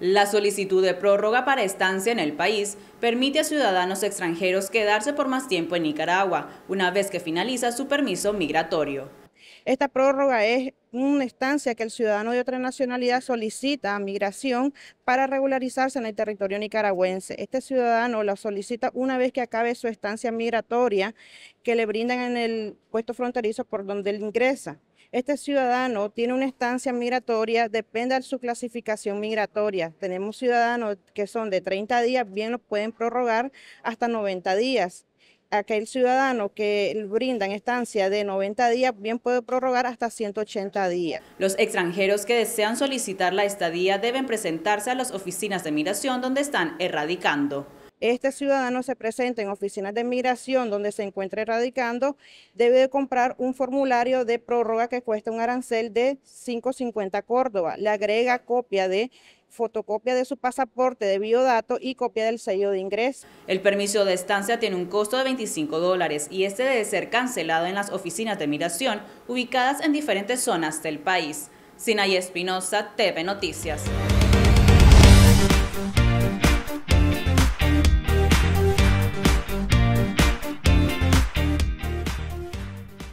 La solicitud de prórroga para estancia en el país permite a ciudadanos extranjeros quedarse por más tiempo en Nicaragua, una vez que finaliza su permiso migratorio. Esta prórroga es una estancia que el ciudadano de otra nacionalidad solicita a migración para regularizarse en el territorio nicaragüense. Este ciudadano la solicita una vez que acabe su estancia migratoria que le brindan en el puesto fronterizo por donde él ingresa. Este ciudadano tiene una estancia migratoria, depende de su clasificación migratoria. Tenemos ciudadanos que son de 30 días, bien lo pueden prorrogar hasta 90 días aquel ciudadano que brindan estancia de 90 días bien puede prorrogar hasta 180 días. Los extranjeros que desean solicitar la estadía deben presentarse a las oficinas de migración donde están erradicando este ciudadano se presenta en oficinas de migración donde se encuentra radicando, debe comprar un formulario de prórroga que cuesta un arancel de 5.50 Córdoba. Le agrega copia de fotocopia de su pasaporte de biodato y copia del sello de ingreso. El permiso de estancia tiene un costo de 25 dólares y este debe ser cancelado en las oficinas de migración ubicadas en diferentes zonas del país. Sinay Espinosa, TV Noticias.